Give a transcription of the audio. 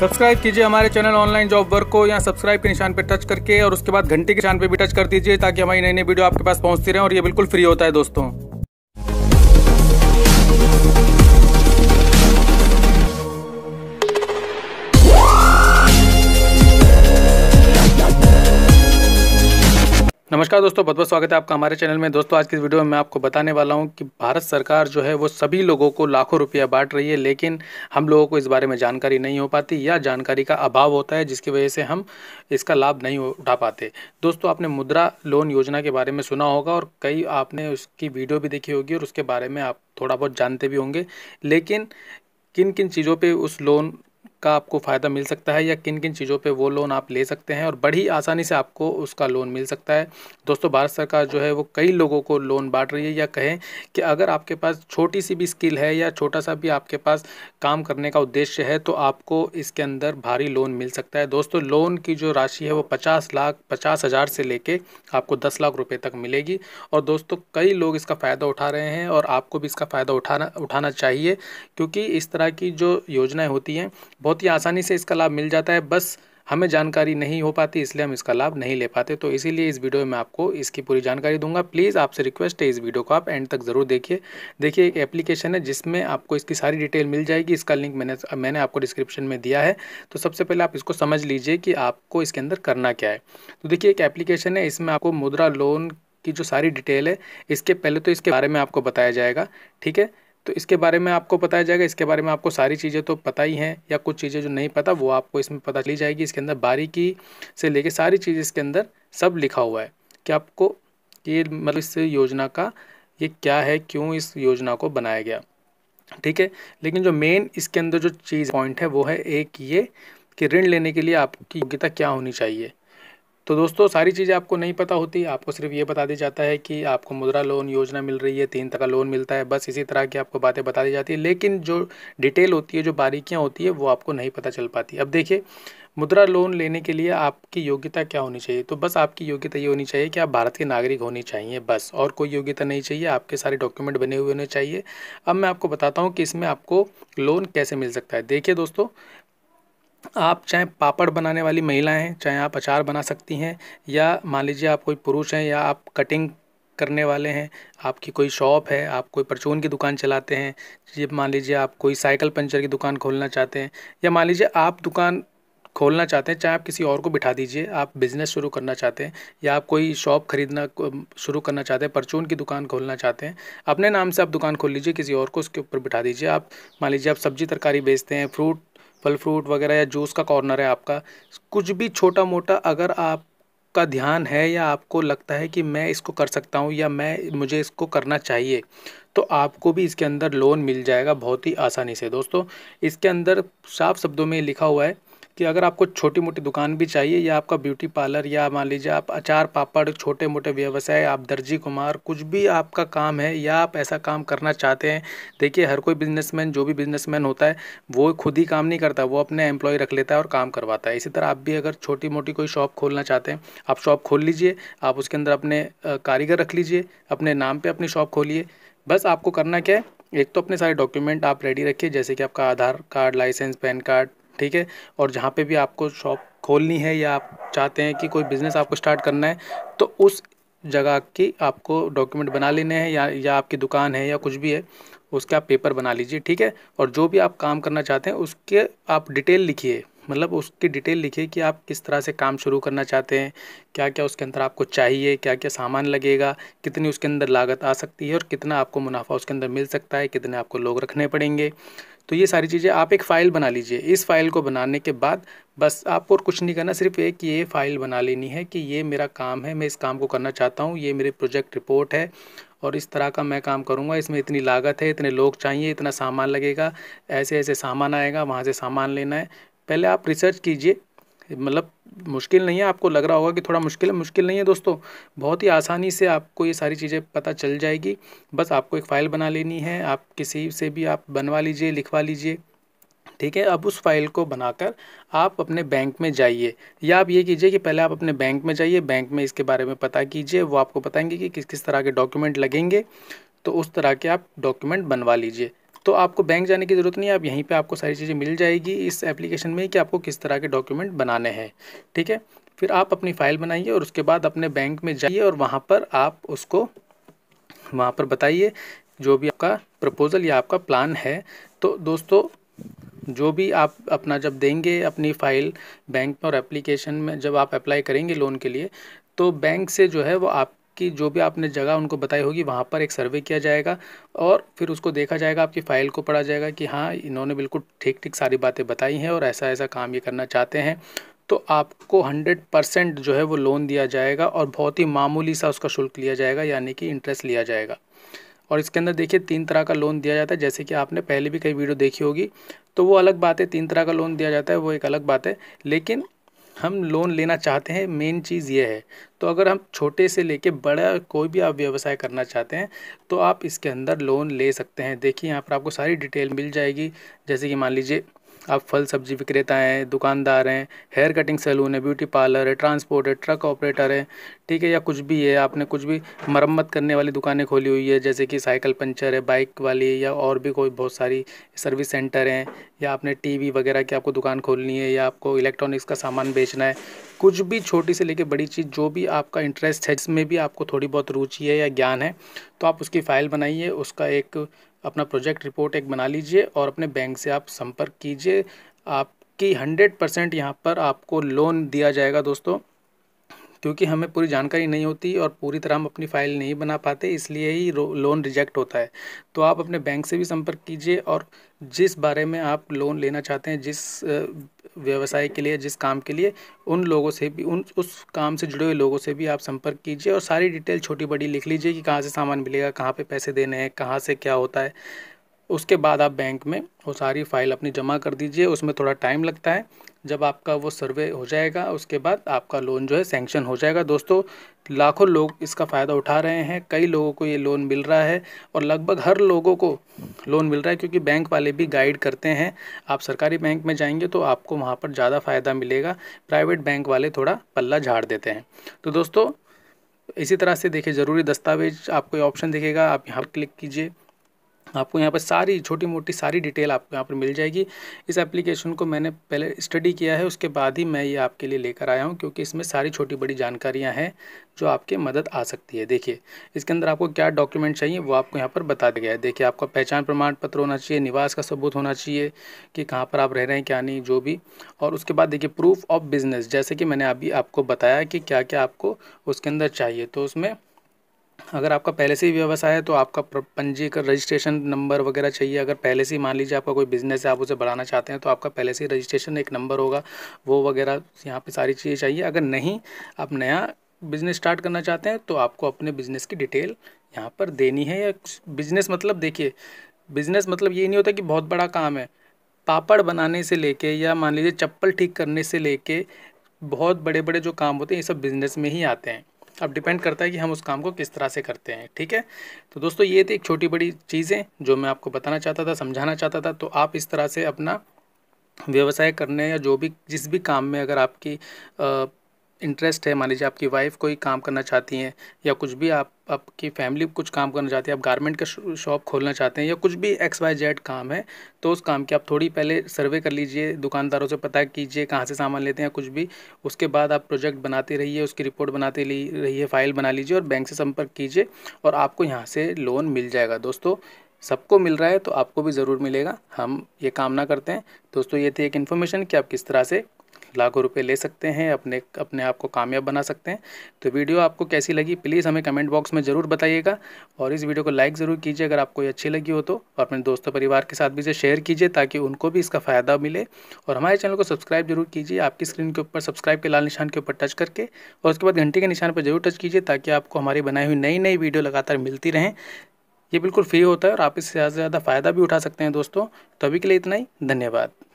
subscribe कीजिए हमारे channel online job work को या सब्सक्राइब के निशान पर टच करके और उसके बाद घंटे के निशान पर भी टच कर दीजिए ताकि हमारी नई नई वीडियो आपके पास पहुँचती रहे और ये बिल्कुल फ्री होता है दोस्तों नमस्कार दोस्तों बहुत बहुत स्वागत है आपका हमारे चैनल में दोस्तों आज की वीडियो में मैं आपको बताने वाला हूं कि भारत सरकार जो है वो सभी लोगों को लाखों रुपया बांट रही है लेकिन हम लोगों को इस बारे में जानकारी नहीं हो पाती या जानकारी का अभाव होता है जिसकी वजह से हम इसका लाभ नहीं उठा पाते दोस्तों आपने मुद्रा लोन योजना के बारे में सुना होगा और कई आपने उसकी वीडियो भी देखी होगी और उसके बारे में आप थोड़ा बहुत जानते भी होंगे लेकिन किन किन चीज़ों पर उस लोन का आपको फ़ायदा मिल सकता है या किन किन चीज़ों पे वो लोन आप ले सकते हैं और बड़ी आसानी से आपको उसका लोन मिल सकता है दोस्तों भारत सरकार जो है वो कई लोगों को लोन बांट रही है या कहें कि अगर आपके पास छोटी सी भी स्किल है या छोटा सा भी आपके पास काम करने का उद्देश्य है तो आपको इसके अंदर भारी लोन मिल सकता है दोस्तों लोन की जो राशि है वो पचास लाख पचास हज़ार से लेके आपको दस लाख रुपये तक मिलेगी और दोस्तों कई लोग इसका फ़ायदा उठा रहे हैं और आपको भी इसका फ़ायदा उठाना उठाना चाहिए क्योंकि इस तरह की जो योजनाएँ होती हैं बहुत बहुत ही आसानी से इसका लाभ मिल जाता है बस हमें जानकारी नहीं हो पाती इसलिए हम इसका लाभ नहीं ले पाते तो इसीलिए इस वीडियो में आपको इसकी पूरी जानकारी दूंगा प्लीज़ आपसे रिक्वेस्ट है इस वीडियो को आप एंड तक ज़रूर देखिए देखिए एक एप्लीकेशन है जिसमें आपको इसकी सारी डिटेल मिल जाएगी इसका लिंक मैंने मैंने आपको डिस्क्रिप्शन में दिया है तो सबसे पहले आप इसको समझ लीजिए कि आपको इसके अंदर करना क्या है तो देखिए एक एप्लीकेशन है इसमें आपको मुद्रा लोन की जो सारी डिटेल है इसके पहले तो इसके बारे में आपको बताया जाएगा ठीक है तो इसके बारे में आपको बताया जाएगा इसके बारे में आपको सारी चीज़ें तो पता ही हैं या कुछ चीज़ें जो नहीं पता वो आपको इसमें पता चली जाएगी इसके अंदर बारीकी से लेके सारी चीज़ इसके अंदर सब लिखा हुआ है कि आपको ये मतलब इस योजना का ये क्या है क्यों इस योजना को बनाया गया ठीक है लेकिन जो मेन इसके अंदर जो चीज़ पॉइंट है वो है एक ये कि ऋण लेने के लिए आपकी योग्यता क्या होनी चाहिए तो दोस्तों सारी चीज़ें आपको नहीं पता होती आपको सिर्फ ये बता दिया जाता है कि आपको मुद्रा लोन योजना मिल रही है तीन तरह लोन मिलता है बस इसी तरह की आपको बातें बता दी जाती है लेकिन जो डिटेल होती है जो बारीकियाँ होती है वो आपको नहीं पता चल पाती अब देखिए मुद्रा लोन लेने के लिए आपकी योग्यता क्या होनी चाहिए तो बस आपकी योग्यता ये होनी चाहिए कि आप भारत के नागरिक होने चाहिए बस और कोई योग्यता नहीं चाहिए आपके सारे डॉक्यूमेंट बने हुए होने चाहिए अब मैं आपको बताता हूँ कि इसमें आपको लोन कैसे मिल सकता है देखिए दोस्तों आप चाहे पापड़ बनाने वाली महिलाएं हैं चाहे आप अचार बना सकती हैं या मान लीजिए आप कोई पुरुष हैं या आप कटिंग करने वाले हैं आपकी कोई शॉप है आप कोई परचून की दुकान चलाते हैं ये मान लीजिए आप कोई साइकिल पंचर की दुकान खोलना चाहते हैं या मान लीजिए आप दुकान खोलना चाहते हैं चाहे आप किसी और को बिठा दीजिए आप बिज़नेस शुरू करना चाहते हैं या आप कोई शॉप खरीदना शुरू करना चाहते हैं परचून की दुकान खोलना चाहते हैं अपने नाम से आप दुकान खोल लीजिए किसी और को उसके ऊपर बिठा दीजिए आप मान लीजिए आप सब्ज़ी तरकारी बेचते हैं फ्रूट फल फ्रूट वगैरह या जूस का कॉर्नर है आपका कुछ भी छोटा मोटा अगर आप का ध्यान है या आपको लगता है कि मैं इसको कर सकता हूँ या मैं मुझे इसको करना चाहिए तो आपको भी इसके अंदर लोन मिल जाएगा बहुत ही आसानी से दोस्तों इसके अंदर साफ शब्दों में लिखा हुआ है कि अगर आपको छोटी मोटी दुकान भी चाहिए या आपका ब्यूटी पार्लर या मान लीजिए आप अचार पापड़ छोटे मोटे व्यवसाय आप दर्जी कुमार कुछ भी आपका काम है या आप ऐसा काम करना चाहते हैं देखिए हर कोई बिजनेसमैन जो भी बिजनेसमैन होता है वो खुद ही काम नहीं करता वो अपने एम्प्लॉय रख लेता है और काम करवाता है इसी तरह आप भी अगर छोटी मोटी कोई शॉप खोलना चाहते हैं आप शॉप खोल लीजिए आप उसके अंदर अपने कारीगर रख लीजिए अपने नाम पर अपनी शॉप खोलिए बस आपको करना क्या है एक तो अपने सारे डॉक्यूमेंट आप रेडी रखिए जैसे कि आपका Aadhaar card license PAN card ठीक है और जहाँ पे भी आपको शॉप खोलनी है या आप चाहते हैं कि कोई बिज़नेस आपको स्टार्ट करना है तो उस जगह की आपको डॉक्यूमेंट बना लेने हैं या या आपकी दुकान है या कुछ भी है उसका आप पेपर बना लीजिए ठीक है और जो भी आप काम करना चाहते हैं उसके आप डिटेल लिखिए मतलब उसकी डिटेल लिखिए कि आप किस तरह से काम शुरू करना चाहते हैं क्या क्या उसके अंदर आपको चाहिए क्या क्या सामान लगेगा कितनी उसके अंदर लागत आ सकती है और कितना आपको मुनाफा उसके अंदर मिल सकता है कितने आपको लोग रखने पड़ेंगे तो ये सारी चीज़ें आप एक फ़ाइल बना लीजिए इस फाइल को बनाने के बाद बस आपको और कुछ नहीं करना सिर्फ एक ये फ़ाइल बना लेनी है कि ये मेरा काम है मैं इस काम को करना चाहता हूँ ये मेरी प्रोजेक्ट रिपोर्ट है और इस तरह का मैं काम करूँगा इसमें इतनी लागत है इतने लोग चाहिए इतना सामान लगेगा ऐसे ऐसे सामान आएगा वहाँ से सामान लेना है पहले आप रिसर्च कीजिए मतलब मुश्किल नहीं है आपको लग रहा होगा कि थोड़ा मुश्किल है मुश्किल नहीं है दोस्तों बहुत ही आसानी से आपको ये सारी चीज़ें पता चल जाएगी बस आपको एक फ़ाइल बना लेनी है आप किसी से भी आप बनवा लीजिए लिखवा लीजिए ठीक है अब उस फाइल को बनाकर आप अपने बैंक में जाइए या आप ये कीजिए कि पहले आप अपने बैंक में जाइए बैंक में इसके बारे में पता कीजिए वो आपको बताएंगे कि किस किस तरह के डॉक्यूमेंट लगेंगे तो उस तरह के आप डॉक्यूमेंट बनवा लीजिए तो आपको बैंक जाने की ज़रूरत नहीं है आप यहीं पर आपको सारी चीज़ें मिल जाएगी इस एप्लीकेशन में कि आपको किस तरह के डॉक्यूमेंट बनाने हैं ठीक है फिर आप अपनी फ़ाइल बनाइए और उसके बाद अपने बैंक में जाइए और वहाँ पर आप उसको वहाँ पर बताइए जो भी आपका प्रपोज़ल या आपका प्लान है तो दोस्तों जो भी आप अपना जब देंगे अपनी फ़ाइल बैंक में और एप्लीकेशन में जब आप अप्लाई करेंगे लोन के लिए तो बैंक से जो है वो आप कि जो भी आपने जगह उनको बताई होगी वहाँ पर एक सर्वे किया जाएगा और फिर उसको देखा जाएगा आपकी फ़ाइल को पढ़ा जाएगा कि हाँ इन्होंने बिल्कुल ठीक ठीक सारी बातें बताई हैं और ऐसा ऐसा काम ये करना चाहते हैं तो आपको हंड्रेड परसेंट जो है वो लोन दिया जाएगा और बहुत ही मामूली सा उसका शुल्क लिया जाएगा यानी कि इंटरेस्ट लिया जाएगा और इसके अंदर देखिए तीन तरह का लोन दिया जाता है जैसे कि आपने पहले भी कई वीडियो देखी होगी तो वो अलग बात है तीन तरह का लोन दिया जाता है वो एक अलग बात है लेकिन हम लोन लेना चाहते हैं मेन चीज़ ये है तो अगर हम छोटे से लेके बड़ा कोई भी आप व्यवसाय करना चाहते हैं तो आप इसके अंदर लोन ले सकते हैं देखिए यहाँ पर आपको सारी डिटेल मिल जाएगी जैसे कि मान लीजिए आप फल सब्जी विक्रेता हैं दुकानदार हैं हेयर कटिंग सैलून है ब्यूटी पार्लर है ट्रांसपोर्ट है ट्रक ऑपरेटर है ठीक है या कुछ भी है आपने कुछ भी मरम्मत करने वाली दुकानें खोली हुई है जैसे कि साइकिल पंचर है बाइक वाली या और भी कोई बहुत सारी सर्विस सेंटर हैं या आपने टीवी वगैरह की आपको दुकान खोलनी है या आपको इलेक्ट्रॉनिक्स का सामान बेचना है कुछ भी छोटी से लेकर बड़ी चीज़ जो भी आपका इंटरेस्ट है जिसमें भी आपको थोड़ी बहुत रुचि है या ज्ञान है तो आप उसकी फ़ाइल बनाइए उसका एक अपना प्रोजेक्ट रिपोर्ट एक बना लीजिए और अपने बैंक से आप संपर्क कीजिए आपकी हंड्रेड परसेंट यहाँ पर आपको लोन दिया जाएगा दोस्तों क्योंकि हमें पूरी जानकारी नहीं होती और पूरी तरह हम अपनी फ़ाइल नहीं बना पाते इसलिए ही लोन रिजेक्ट होता है तो आप अपने बैंक से भी संपर्क कीजिए और जिस बारे में आप लोन लेना चाहते हैं जिस व्यवसाय के लिए जिस काम के लिए उन लोगों से भी उन उस काम से जुड़े हुए लोगों से भी आप संपर्क कीजिए और सारी डिटेल छोटी बड़ी लिख लीजिए कि कहाँ से सामान मिलेगा कहाँ पे पैसे देने हैं कहाँ से क्या होता है उसके बाद आप बैंक में वो सारी फाइल अपनी जमा कर दीजिए उसमें थोड़ा टाइम लगता है जब आपका वो सर्वे हो जाएगा उसके बाद आपका लोन जो है सेंक्शन हो जाएगा दोस्तों लाखों लोग इसका फ़ायदा उठा रहे हैं कई लोगों को ये लोन मिल रहा है और लगभग हर लोगों को लोन मिल रहा है क्योंकि बैंक वाले भी गाइड करते हैं आप सरकारी बैंक में जाएंगे तो आपको वहाँ पर ज़्यादा फ़ायदा मिलेगा प्राइवेट बैंक वाले थोड़ा पल्ला झाड़ देते हैं तो दोस्तों इसी तरह से देखिए ज़रूरी दस्तावेज आपको ऑप्शन दिखेगा आप यहाँ क्लिक कीजिए आपको यहाँ पर सारी छोटी मोटी सारी डिटेल आपको यहाँ पर मिल जाएगी इस एप्लीकेशन को मैंने पहले स्टडी किया है उसके बाद ही मैं ये आपके लिए लेकर आया हूँ क्योंकि इसमें सारी छोटी बड़ी जानकारियाँ हैं जो आपके मदद आ सकती है देखिए इसके अंदर आपको क्या डॉक्यूमेंट चाहिए वो आपको यहाँ पर बता दिया गया है देखिए आपका पहचान प्रमाण पत्र होना चाहिए निवास का सबूत होना चाहिए कि कहाँ पर आप रह रहे हैं क्या नहीं जो भी और उसके बाद देखिए प्रूफ ऑफ बिज़नेस जैसे कि मैंने अभी आपको बताया कि क्या क्या आपको उसके अंदर चाहिए तो उसमें अगर आपका पहले से ही व्यवसाय है तो आपका पंजीकरण रजिस्ट्रेशन नंबर वगैरह चाहिए अगर पहले से ही मान लीजिए आपका कोई बिज़नेस है आप उसे बढ़ाना चाहते हैं तो आपका पहले से ही रजिस्ट्रेशन एक नंबर होगा वो वगैरह यहाँ पे सारी चीज़ें चाहिए अगर नहीं आप नया बिज़नेस स्टार्ट करना चाहते हैं तो आपको अपने बिज़नेस की डिटेल यहाँ पर देनी है या बिज़नेस मतलब देखिए बिज़नेस मतलब ये नहीं होता कि बहुत बड़ा काम है पापड़ बनाने से लेके या मान लीजिए चप्पल ठीक करने से लेके बहुत बड़े बड़े जो काम होते हैं ये सब बिज़नेस में ही आते हैं अब डिपेंड करता है कि हम उस काम को किस तरह से करते हैं ठीक है तो दोस्तों ये थी एक छोटी बड़ी चीज़ें जो मैं आपको बताना चाहता था समझाना चाहता था तो आप इस तरह से अपना व्यवसाय करने या जो भी जिस भी काम में अगर आपकी आ, इंटरेस्ट है मान लीजिए आपकी वाइफ कोई काम करना चाहती हैं या कुछ भी आप आपकी फैमिली कुछ काम करना चाहती है आप गारमेंट का शॉप खोलना चाहते हैं या कुछ भी एक्स वाई जेड काम है तो उस काम की आप थोड़ी पहले सर्वे कर लीजिए दुकानदारों से पता कीजिए कहाँ से सामान लेते हैं कुछ भी उसके बाद आप प्रोजेक्ट बनाते रहिए उसकी रिपोर्ट बनाते रहिए फाइल बना लीजिए और बैंक से संपर्क कीजिए और आपको यहाँ से लोन मिल जाएगा दोस्तों सबको मिल रहा है तो आपको भी ज़रूर मिलेगा हम ये काम ना करते हैं दोस्तों ये थी एक इन्फॉर्मेशन कि आप किस तरह से लाखों रुपए ले सकते हैं अपने अपने आप को कामयाब बना सकते हैं तो वीडियो आपको कैसी लगी प्लीज़ हमें कमेंट बॉक्स में ज़रूर बताइएगा और इस वीडियो को लाइक ज़रूर कीजिए अगर आपको ये अच्छी लगी हो तो और अपने दोस्तों परिवार के साथ भी इसे शेयर कीजिए ताकि उनको भी इसका फ़ायदा मिले और हमारे चैनल को सब्सक्राइब जरूर कीजिए आपकी स्क्रीन के ऊपर सब्सक्राइब के लाल निशान के ऊपर टच करके और उसके बाद घंटे के निशान पर जरूर टच कीजिए ताकि आपको हमारी बनाई हुई नई नई वीडियो लगातार मिलती रहें ये बिल्कुल फ्री होता है और आप इससे ज़्यादा से ज़्यादा फ़ायदा भी उठा सकते हैं दोस्तों तभी तो के लिए इतना ही धन्यवाद